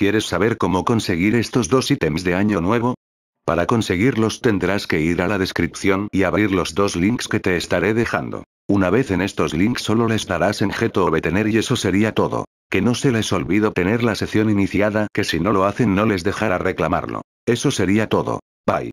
¿Quieres saber cómo conseguir estos dos ítems de año nuevo? Para conseguirlos tendrás que ir a la descripción y abrir los dos links que te estaré dejando. Una vez en estos links solo les darás en Geto o y eso sería todo. Que no se les olvide tener la sesión iniciada, que si no lo hacen no les dejará reclamarlo. Eso sería todo. Bye.